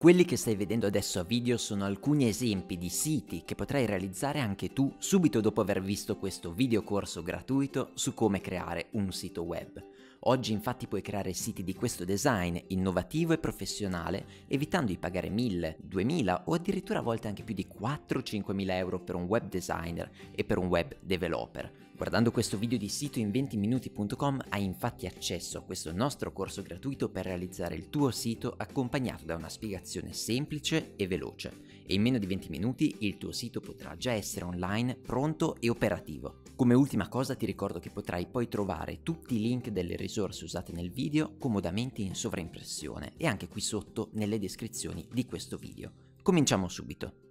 Quelli che stai vedendo adesso a video sono alcuni esempi di siti che potrai realizzare anche tu subito dopo aver visto questo video corso gratuito su come creare un sito web. Oggi infatti puoi creare siti di questo design innovativo e professionale evitando di pagare 1000, 2000 o addirittura a volte anche più di 4-5 mila euro per un web designer e per un web developer Guardando questo video di sito in 20minuti.com hai infatti accesso a questo nostro corso gratuito per realizzare il tuo sito accompagnato da una spiegazione semplice e veloce e in meno di 20 minuti il tuo sito potrà già essere online, pronto e operativo. Come ultima cosa ti ricordo che potrai poi trovare tutti i link delle risorse usate nel video comodamente in sovraimpressione e anche qui sotto nelle descrizioni di questo video. Cominciamo subito.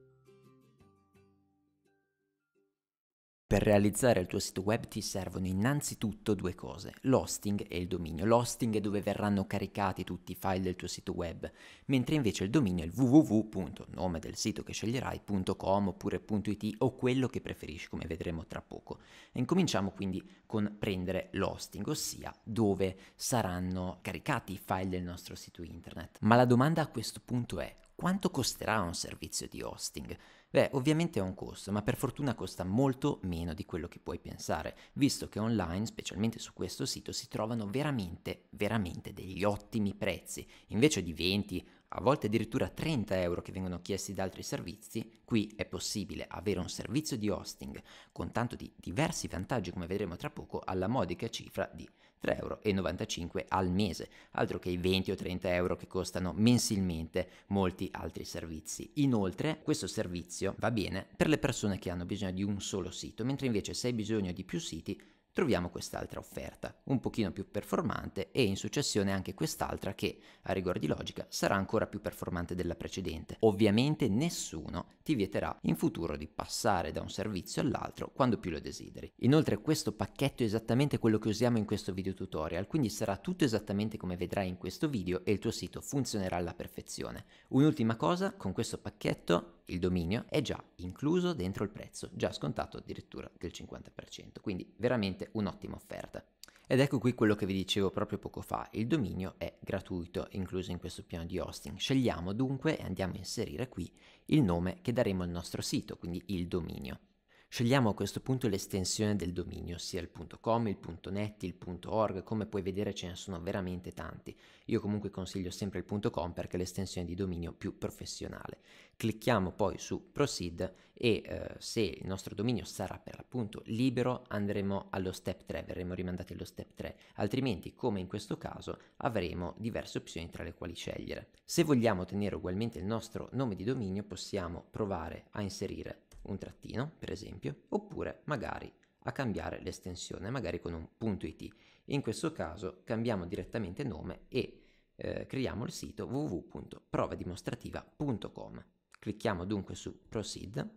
Per realizzare il tuo sito web ti servono innanzitutto due cose, l'hosting e il dominio. L'hosting è dove verranno caricati tutti i file del tuo sito web, mentre invece il dominio è il www.nome del sito che sceglierai.com oppure .it o quello che preferisci, come vedremo tra poco. E incominciamo quindi con prendere l'hosting, ossia dove saranno caricati i file del nostro sito internet. Ma la domanda a questo punto è quanto costerà un servizio di hosting? Beh, ovviamente ha un costo, ma per fortuna costa molto meno di quello che puoi pensare, visto che online, specialmente su questo sito, si trovano veramente, veramente degli ottimi prezzi. Invece di 20, a volte addirittura 30 euro che vengono chiesti da altri servizi, qui è possibile avere un servizio di hosting con tanto di diversi vantaggi, come vedremo tra poco, alla modica cifra di 3,95 euro al mese, altro che i 20 o 30 euro che costano mensilmente molti altri servizi. Inoltre questo servizio va bene per le persone che hanno bisogno di un solo sito, mentre invece se hai bisogno di più siti troviamo quest'altra offerta, un pochino più performante e in successione anche quest'altra che, a rigor di logica, sarà ancora più performante della precedente. Ovviamente nessuno ti vieterà in futuro di passare da un servizio all'altro quando più lo desideri. Inoltre questo pacchetto è esattamente quello che usiamo in questo video tutorial, quindi sarà tutto esattamente come vedrai in questo video e il tuo sito funzionerà alla perfezione. Un'ultima cosa, con questo pacchetto il dominio è già incluso dentro il prezzo, già scontato addirittura del 50%, quindi veramente un'ottima offerta. Ed ecco qui quello che vi dicevo proprio poco fa, il dominio è gratuito, incluso in questo piano di hosting. Scegliamo dunque e andiamo a inserire qui il nome che daremo al nostro sito, quindi il dominio. Scegliamo a questo punto l'estensione del dominio, sia il .com, il .net, il .org, come puoi vedere ce ne sono veramente tanti. Io comunque consiglio sempre il .com perché è l'estensione di dominio più professionale. Clicchiamo poi su Proceed e eh, se il nostro dominio sarà per l'appunto libero andremo allo step 3, verremo rimandati allo step 3, altrimenti come in questo caso avremo diverse opzioni tra le quali scegliere. Se vogliamo ottenere ugualmente il nostro nome di dominio possiamo provare a inserire un trattino, per esempio, oppure magari a cambiare l'estensione, magari con un punto .it. In questo caso cambiamo direttamente nome e eh, creiamo il sito www.provadimostrativa.com. Clicchiamo dunque su Proceed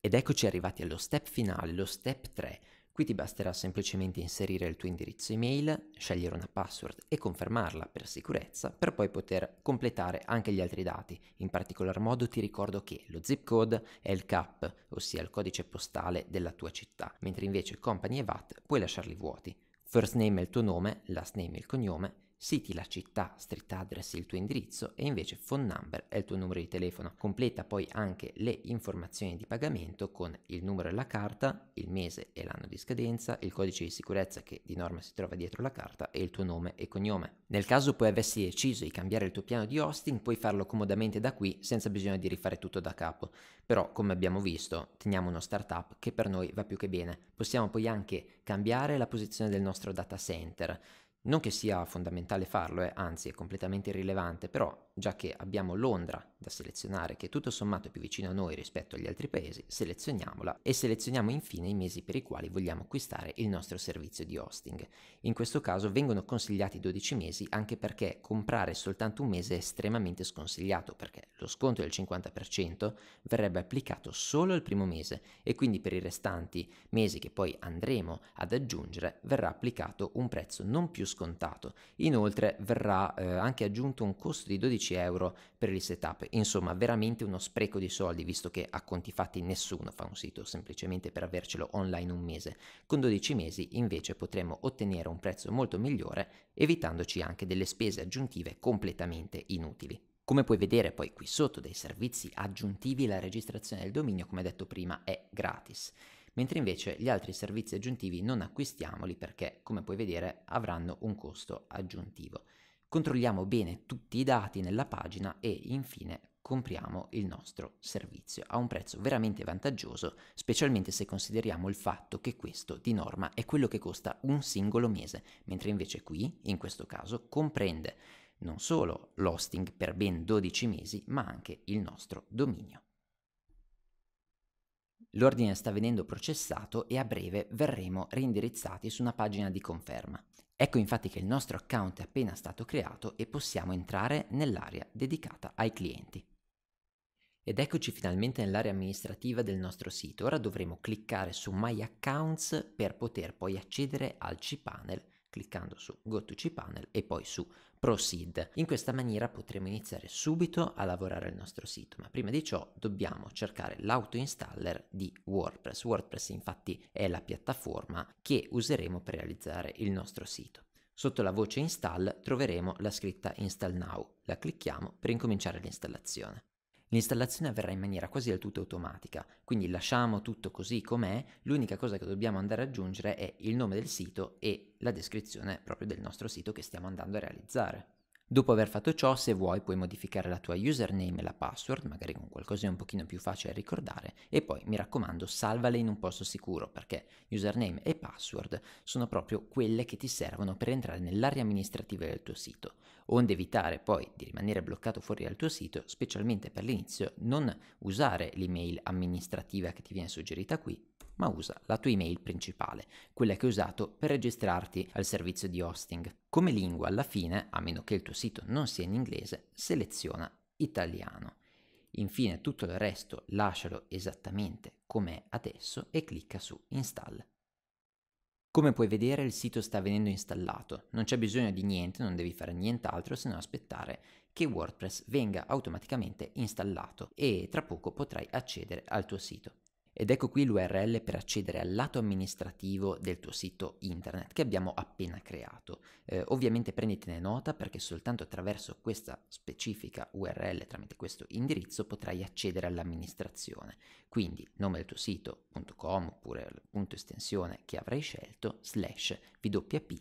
ed eccoci arrivati allo step finale, lo step 3, Qui ti basterà semplicemente inserire il tuo indirizzo email, scegliere una password e confermarla per sicurezza per poi poter completare anche gli altri dati. In particolar modo ti ricordo che lo zip code è il CAP, ossia il codice postale della tua città, mentre invece company e VAT puoi lasciarli vuoti. First name è il tuo nome, last name è il cognome sì, la città, street address il tuo indirizzo e invece phone number è il tuo numero di telefono. Completa poi anche le informazioni di pagamento con il numero della carta, il mese e l'anno di scadenza, il codice di sicurezza che di norma si trova dietro la carta e il tuo nome e cognome. Nel caso poi avessi deciso di cambiare il tuo piano di hosting, puoi farlo comodamente da qui senza bisogno di rifare tutto da capo. Però, come abbiamo visto, teniamo uno startup che per noi va più che bene. Possiamo poi anche cambiare la posizione del nostro data center non che sia fondamentale farlo, eh, anzi è completamente irrilevante, però già che abbiamo Londra da selezionare che tutto sommato è più vicino a noi rispetto agli altri paesi, selezioniamola e selezioniamo infine i mesi per i quali vogliamo acquistare il nostro servizio di hosting. In questo caso vengono consigliati 12 mesi anche perché comprare soltanto un mese è estremamente sconsigliato perché lo sconto del 50% verrebbe applicato solo al primo mese e quindi per i restanti mesi che poi andremo ad aggiungere verrà applicato un prezzo non più scontato. Inoltre verrà eh, anche aggiunto un costo di 12 euro per il setup insomma veramente uno spreco di soldi visto che a conti fatti nessuno fa un sito semplicemente per avercelo online un mese, con 12 mesi invece potremmo ottenere un prezzo molto migliore evitandoci anche delle spese aggiuntive completamente inutili. Come puoi vedere poi qui sotto dei servizi aggiuntivi la registrazione del dominio come detto prima è gratis mentre invece gli altri servizi aggiuntivi non acquistiamoli perché, come puoi vedere, avranno un costo aggiuntivo. Controlliamo bene tutti i dati nella pagina e infine compriamo il nostro servizio a un prezzo veramente vantaggioso, specialmente se consideriamo il fatto che questo di norma è quello che costa un singolo mese, mentre invece qui, in questo caso, comprende non solo l'hosting per ben 12 mesi, ma anche il nostro dominio. L'ordine sta venendo processato e a breve verremo reindirizzati su una pagina di conferma. Ecco infatti che il nostro account è appena stato creato e possiamo entrare nell'area dedicata ai clienti. Ed eccoci finalmente nell'area amministrativa del nostro sito. Ora dovremo cliccare su My Accounts per poter poi accedere al cPanel cliccando su Go to cPanel e poi su Proceed. In questa maniera potremo iniziare subito a lavorare il nostro sito, ma prima di ciò dobbiamo cercare l'autoinstaller di WordPress. WordPress infatti è la piattaforma che useremo per realizzare il nostro sito. Sotto la voce install troveremo la scritta install now, la clicchiamo per incominciare l'installazione. L'installazione avverrà in maniera quasi del tutto automatica, quindi lasciamo tutto così com'è, l'unica cosa che dobbiamo andare ad aggiungere è il nome del sito e la descrizione proprio del nostro sito che stiamo andando a realizzare. Dopo aver fatto ciò, se vuoi, puoi modificare la tua username e la password, magari con qualcosa di un pochino più facile da ricordare, e poi, mi raccomando, salvale in un posto sicuro, perché username e password sono proprio quelle che ti servono per entrare nell'area amministrativa del tuo sito, onde evitare poi di rimanere bloccato fuori dal tuo sito, specialmente per l'inizio, non usare l'email amministrativa che ti viene suggerita qui, ma usa la tua email principale, quella che hai usato per registrarti al servizio di hosting. Come lingua alla fine, a meno che il tuo sito non sia in inglese, seleziona italiano. Infine tutto il resto lascialo esattamente come è adesso e clicca su install. Come puoi vedere il sito sta venendo installato, non c'è bisogno di niente, non devi fare nient'altro se non aspettare che WordPress venga automaticamente installato e tra poco potrai accedere al tuo sito. Ed ecco qui l'URL per accedere al lato amministrativo del tuo sito internet che abbiamo appena creato. Eh, ovviamente prenditene nota perché soltanto attraverso questa specifica URL, tramite questo indirizzo, potrai accedere all'amministrazione. Quindi nome del tuo sito.com oppure punto estensione che avrai scelto, slash wp-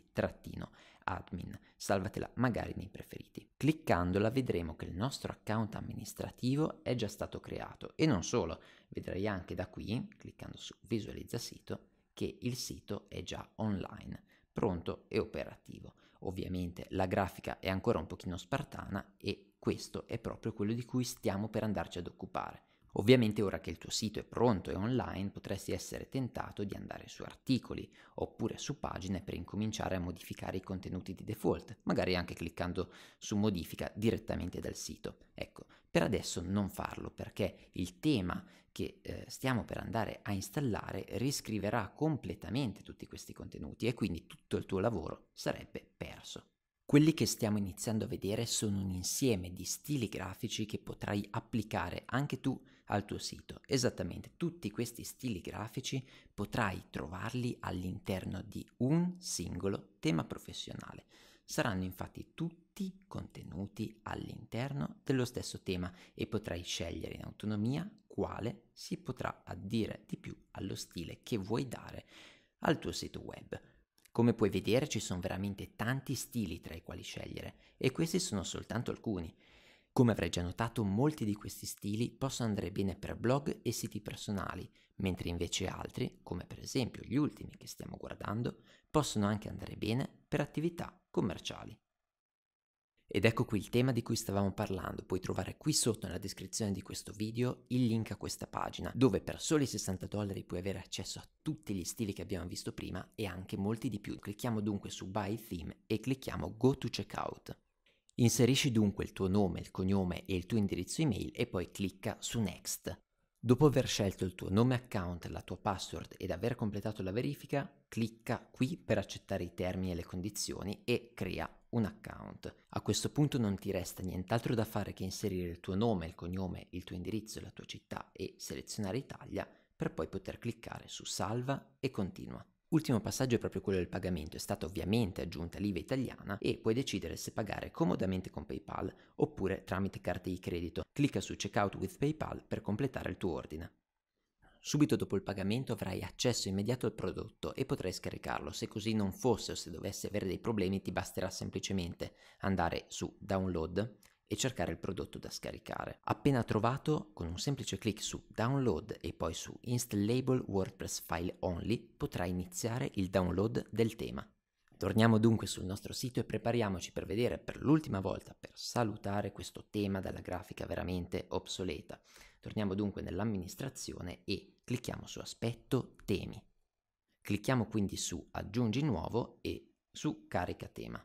admin, salvatela magari nei preferiti. Cliccandola vedremo che il nostro account amministrativo è già stato creato e non solo, vedrai anche da qui, cliccando su visualizza sito, che il sito è già online, pronto e operativo. Ovviamente la grafica è ancora un pochino spartana e questo è proprio quello di cui stiamo per andarci ad occupare. Ovviamente ora che il tuo sito è pronto e online potresti essere tentato di andare su articoli oppure su pagine per incominciare a modificare i contenuti di default, magari anche cliccando su modifica direttamente dal sito. Ecco, per adesso non farlo perché il tema che eh, stiamo per andare a installare riscriverà completamente tutti questi contenuti e quindi tutto il tuo lavoro sarebbe perso. Quelli che stiamo iniziando a vedere sono un insieme di stili grafici che potrai applicare anche tu al tuo sito. Esattamente, tutti questi stili grafici potrai trovarli all'interno di un singolo tema professionale. Saranno infatti tutti contenuti all'interno dello stesso tema e potrai scegliere in autonomia quale si potrà addire di più allo stile che vuoi dare al tuo sito web. Come puoi vedere ci sono veramente tanti stili tra i quali scegliere e questi sono soltanto alcuni. Come avrai già notato, molti di questi stili possono andare bene per blog e siti personali, mentre invece altri, come per esempio gli ultimi che stiamo guardando, possono anche andare bene per attività commerciali. Ed ecco qui il tema di cui stavamo parlando, puoi trovare qui sotto nella descrizione di questo video il link a questa pagina, dove per soli 60 dollari puoi avere accesso a tutti gli stili che abbiamo visto prima e anche molti di più. Clicchiamo dunque su Buy Theme e clicchiamo Go to Checkout. Inserisci dunque il tuo nome, il cognome e il tuo indirizzo email e poi clicca su Next. Dopo aver scelto il tuo nome account, la tua password ed aver completato la verifica, clicca qui per accettare i termini e le condizioni e crea un account. A questo punto non ti resta nient'altro da fare che inserire il tuo nome, il cognome, il tuo indirizzo, la tua città e selezionare Italia per poi poter cliccare su Salva e Continua. Ultimo passaggio è proprio quello del pagamento, è stata ovviamente aggiunta l'IVA italiana e puoi decidere se pagare comodamente con PayPal oppure tramite carte di credito. Clicca su Checkout with PayPal per completare il tuo ordine. Subito dopo il pagamento avrai accesso immediato al prodotto e potrai scaricarlo. Se così non fosse o se dovessi avere dei problemi ti basterà semplicemente andare su download e cercare il prodotto da scaricare. Appena trovato, con un semplice clic su Download e poi su Installable WordPress File Only, potrai iniziare il download del tema. Torniamo dunque sul nostro sito e prepariamoci per vedere per l'ultima volta, per salutare questo tema dalla grafica veramente obsoleta. Torniamo dunque nell'amministrazione e Clicchiamo su aspetto temi. Clicchiamo quindi su aggiungi nuovo e su carica tema.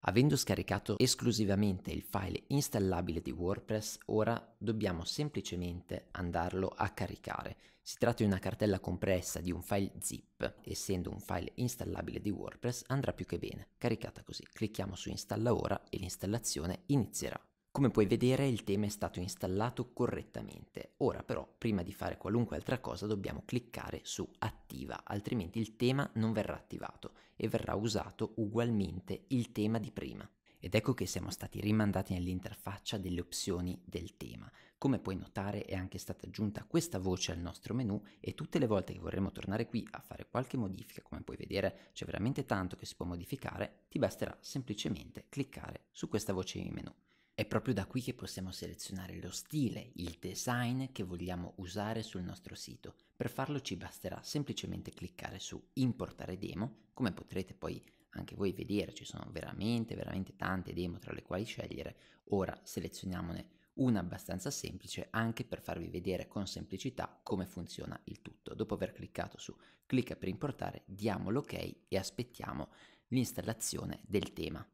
Avendo scaricato esclusivamente il file installabile di WordPress, ora dobbiamo semplicemente andarlo a caricare. Si tratta di una cartella compressa di un file zip, essendo un file installabile di WordPress andrà più che bene, caricata così. Clicchiamo su installa ora e l'installazione inizierà. Come puoi vedere il tema è stato installato correttamente, ora però prima di fare qualunque altra cosa dobbiamo cliccare su attiva, altrimenti il tema non verrà attivato e verrà usato ugualmente il tema di prima. Ed ecco che siamo stati rimandati nell'interfaccia delle opzioni del tema. Come puoi notare è anche stata aggiunta questa voce al nostro menu e tutte le volte che vorremmo tornare qui a fare qualche modifica, come puoi vedere c'è veramente tanto che si può modificare, ti basterà semplicemente cliccare su questa voce in menu. È proprio da qui che possiamo selezionare lo stile, il design che vogliamo usare sul nostro sito. Per farlo ci basterà semplicemente cliccare su importare demo, come potrete poi anche voi vedere ci sono veramente veramente tante demo tra le quali scegliere. Ora selezioniamone una abbastanza semplice anche per farvi vedere con semplicità come funziona il tutto. Dopo aver cliccato su clicca per importare, diamo l'ok ok e aspettiamo l'installazione del tema.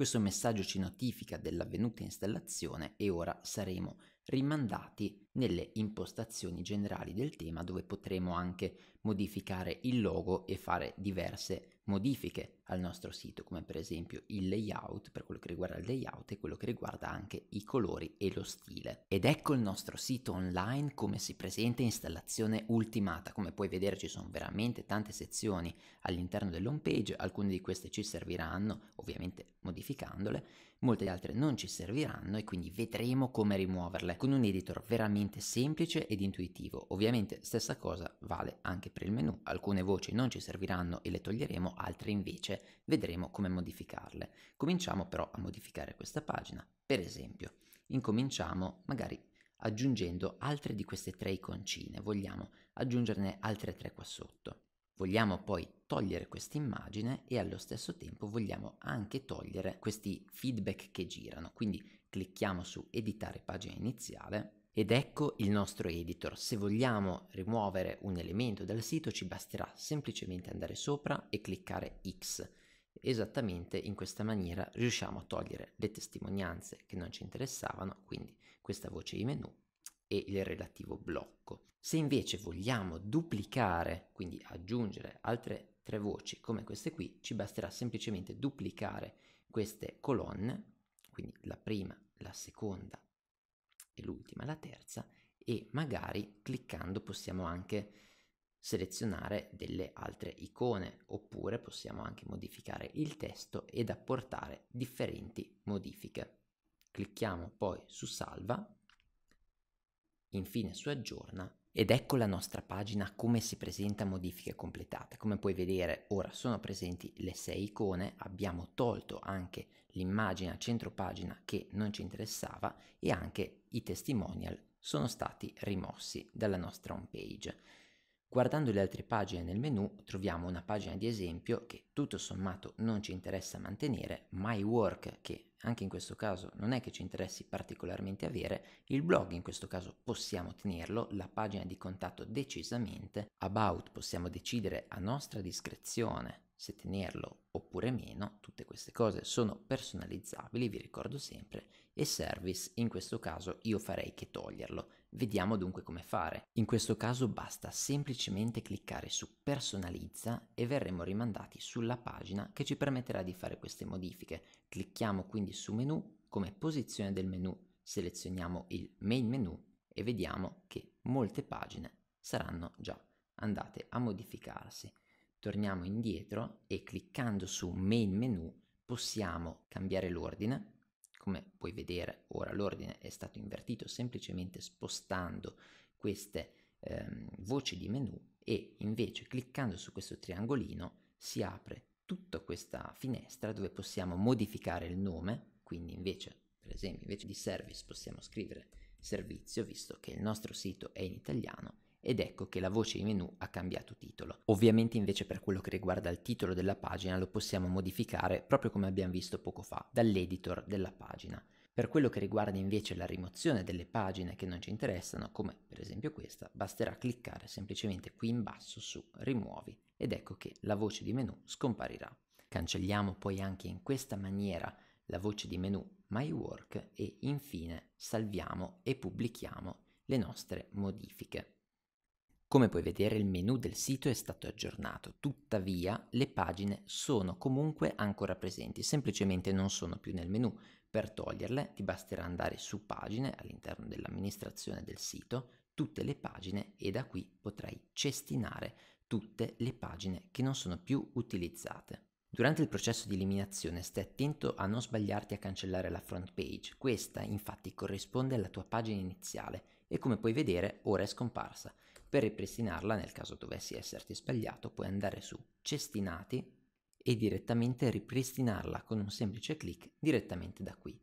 Questo messaggio ci notifica dell'avvenuta installazione e ora saremo rimandati nelle impostazioni generali del tema dove potremo anche modificare il logo e fare diverse modifiche al nostro sito, come per esempio il layout per quello che riguarda il layout e quello che riguarda anche i colori e lo stile. Ed ecco il nostro sito online come si presenta in installazione ultimata. Come puoi vedere ci sono veramente tante sezioni all'interno dell'home page, alcune di queste ci serviranno, ovviamente modificandole, molte altre non ci serviranno e quindi vedremo come rimuoverle con un editor veramente semplice ed intuitivo. Ovviamente stessa cosa vale anche per il menu, alcune voci non ci serviranno e le toglieremo, altre invece vedremo come modificarle. Cominciamo però a modificare questa pagina. Per esempio, incominciamo magari aggiungendo altre di queste tre iconcine, vogliamo aggiungerne altre tre qua sotto. Vogliamo poi togliere questa immagine e allo stesso tempo vogliamo anche togliere questi feedback che girano, quindi clicchiamo su editare pagina iniziale ed ecco il nostro editor, se vogliamo rimuovere un elemento dal sito ci basterà semplicemente andare sopra e cliccare X. Esattamente in questa maniera riusciamo a togliere le testimonianze che non ci interessavano, quindi questa voce di menu e il relativo blocco. Se invece vogliamo duplicare, quindi aggiungere altre tre voci come queste qui, ci basterà semplicemente duplicare queste colonne, quindi la prima, la seconda e l'ultima la terza e magari cliccando possiamo anche selezionare delle altre icone oppure possiamo anche modificare il testo ed apportare differenti modifiche. Clicchiamo poi su salva, infine su aggiorna ed ecco la nostra pagina come si presenta modifiche completate. Come puoi vedere ora sono presenti le sei icone, abbiamo tolto anche l'immagine a centro pagina che non ci interessava e anche i testimonial sono stati rimossi dalla nostra home page. Guardando le altre pagine nel menu troviamo una pagina di esempio che tutto sommato non ci interessa mantenere, My Work che anche in questo caso non è che ci interessi particolarmente avere, il blog in questo caso possiamo tenerlo, la pagina di contatto decisamente, About possiamo decidere a nostra discrezione se tenerlo oppure meno, tutte queste cose sono personalizzabili, vi ricordo sempre, e service in questo caso io farei che toglierlo. Vediamo dunque come fare. In questo caso basta semplicemente cliccare su personalizza e verremo rimandati sulla pagina che ci permetterà di fare queste modifiche. Clicchiamo quindi su menu, come posizione del menu selezioniamo il main menu e vediamo che molte pagine saranno già andate a modificarsi torniamo indietro e cliccando su main menu possiamo cambiare l'ordine come puoi vedere ora l'ordine è stato invertito semplicemente spostando queste ehm, voci di menu e invece cliccando su questo triangolino si apre tutta questa finestra dove possiamo modificare il nome quindi invece per esempio invece di service possiamo scrivere servizio visto che il nostro sito è in italiano ed ecco che la voce di menu ha cambiato titolo. Ovviamente invece per quello che riguarda il titolo della pagina lo possiamo modificare proprio come abbiamo visto poco fa dall'editor della pagina. Per quello che riguarda invece la rimozione delle pagine che non ci interessano, come per esempio questa, basterà cliccare semplicemente qui in basso su rimuovi ed ecco che la voce di menu scomparirà. Cancelliamo poi anche in questa maniera la voce di menu My Work e infine salviamo e pubblichiamo le nostre modifiche. Come puoi vedere il menu del sito è stato aggiornato, tuttavia le pagine sono comunque ancora presenti, semplicemente non sono più nel menu. Per toglierle ti basterà andare su pagine all'interno dell'amministrazione del sito, tutte le pagine e da qui potrai cestinare tutte le pagine che non sono più utilizzate. Durante il processo di eliminazione stai attento a non sbagliarti a cancellare la front page, questa infatti corrisponde alla tua pagina iniziale e come puoi vedere ora è scomparsa. Per ripristinarla, nel caso dovessi esserti sbagliato, puoi andare su Cestinati e direttamente ripristinarla con un semplice clic direttamente da qui.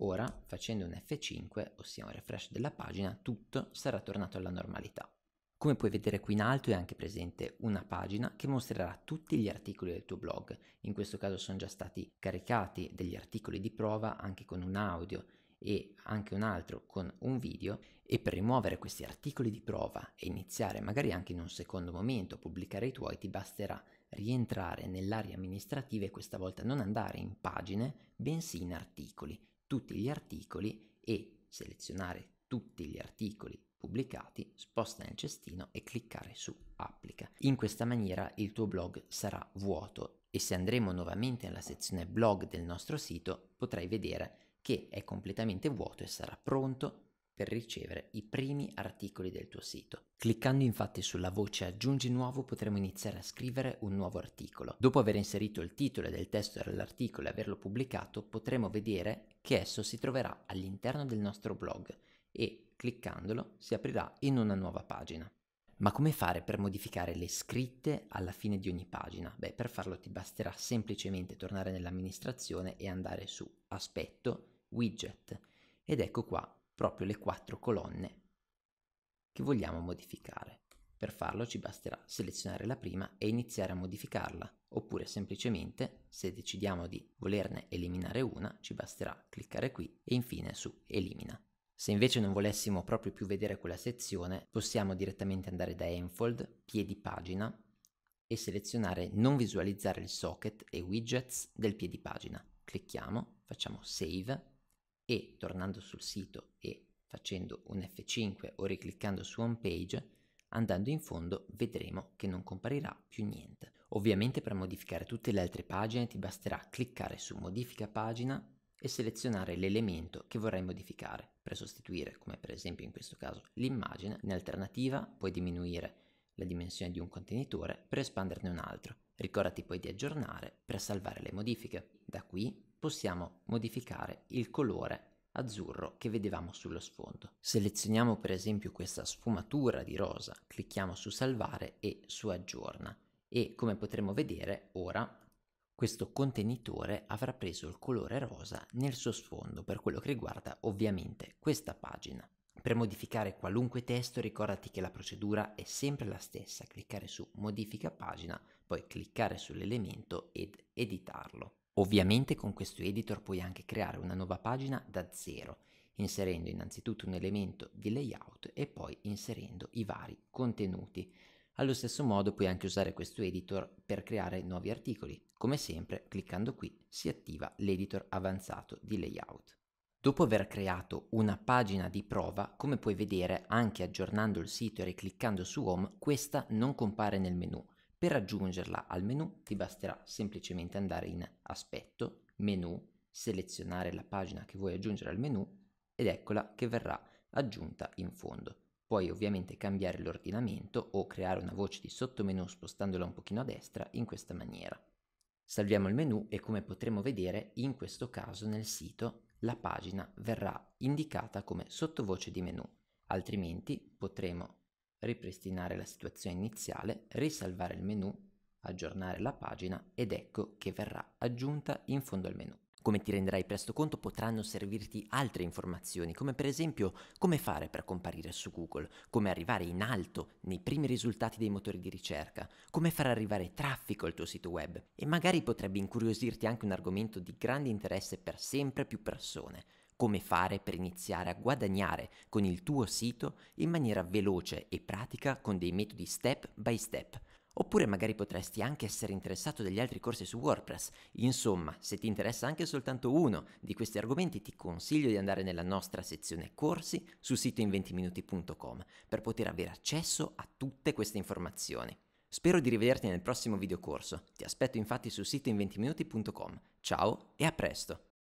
Ora, facendo un F5, ossia un refresh della pagina, tutto sarà tornato alla normalità. Come puoi vedere qui in alto è anche presente una pagina che mostrerà tutti gli articoli del tuo blog. In questo caso sono già stati caricati degli articoli di prova anche con un audio e anche un altro con un video e per rimuovere questi articoli di prova e iniziare magari anche in un secondo momento a pubblicare i tuoi ti basterà rientrare nell'area amministrativa e questa volta non andare in pagine bensì in articoli, tutti gli articoli e selezionare tutti gli articoli pubblicati, sposta nel cestino e cliccare su applica. In questa maniera il tuo blog sarà vuoto e se andremo nuovamente alla sezione blog del nostro sito potrai vedere che è completamente vuoto e sarà pronto per ricevere i primi articoli del tuo sito. Cliccando infatti sulla voce aggiungi nuovo potremo iniziare a scrivere un nuovo articolo. Dopo aver inserito il titolo del testo dell'articolo e averlo pubblicato potremo vedere che esso si troverà all'interno del nostro blog e cliccandolo si aprirà in una nuova pagina. Ma come fare per modificare le scritte alla fine di ogni pagina? Beh, per farlo ti basterà semplicemente tornare nell'amministrazione e andare su aspetto widget ed ecco qua proprio le quattro colonne che vogliamo modificare. Per farlo ci basterà selezionare la prima e iniziare a modificarla, oppure semplicemente, se decidiamo di volerne eliminare una, ci basterà cliccare qui e infine su Elimina. Se invece non volessimo proprio più vedere quella sezione, possiamo direttamente andare da Enfold, piedi pagina e selezionare non visualizzare il socket e widgets del piedi pagina. Clicchiamo, facciamo save e tornando sul sito e facendo un F5 o ricliccando su home page, andando in fondo vedremo che non comparirà più niente. Ovviamente per modificare tutte le altre pagine ti basterà cliccare su modifica pagina e selezionare l'elemento che vorrai modificare per sostituire, come per esempio in questo caso, l'immagine. In alternativa puoi diminuire la dimensione di un contenitore per espanderne un altro. Ricordati poi di aggiornare per salvare le modifiche. Da qui possiamo modificare il colore azzurro che vedevamo sullo sfondo. Selezioniamo per esempio questa sfumatura di rosa, clicchiamo su salvare e su aggiorna e come potremo vedere ora questo contenitore avrà preso il colore rosa nel suo sfondo per quello che riguarda ovviamente questa pagina. Per modificare qualunque testo ricordati che la procedura è sempre la stessa, cliccare su modifica pagina, poi cliccare sull'elemento ed editarlo. Ovviamente con questo editor puoi anche creare una nuova pagina da zero, inserendo innanzitutto un elemento di layout e poi inserendo i vari contenuti. Allo stesso modo puoi anche usare questo editor per creare nuovi articoli. Come sempre, cliccando qui si attiva l'editor avanzato di layout. Dopo aver creato una pagina di prova, come puoi vedere anche aggiornando il sito e ricliccando su Home, questa non compare nel menu, per raggiungerla al menu ti basterà semplicemente andare in aspetto, menu, selezionare la pagina che vuoi aggiungere al menu ed eccola che verrà aggiunta in fondo. Puoi ovviamente cambiare l'ordinamento o creare una voce di sottomenu spostandola un pochino a destra in questa maniera. Salviamo il menu e come potremo vedere in questo caso nel sito la pagina verrà indicata come sottovoce di menu, altrimenti potremo ripristinare la situazione iniziale, risalvare il menu, aggiornare la pagina ed ecco che verrà aggiunta in fondo al menu. Come ti renderai presto conto potranno servirti altre informazioni, come per esempio come fare per comparire su Google, come arrivare in alto nei primi risultati dei motori di ricerca, come far arrivare traffico al tuo sito web e magari potrebbe incuriosirti anche un argomento di grande interesse per sempre più persone come fare per iniziare a guadagnare con il tuo sito in maniera veloce e pratica con dei metodi step by step. Oppure magari potresti anche essere interessato degli altri corsi su WordPress. Insomma, se ti interessa anche soltanto uno di questi argomenti, ti consiglio di andare nella nostra sezione corsi su sitoin20minuti.com per poter avere accesso a tutte queste informazioni. Spero di rivederti nel prossimo videocorso. Ti aspetto infatti su sitoin20minuti.com. Ciao e a presto!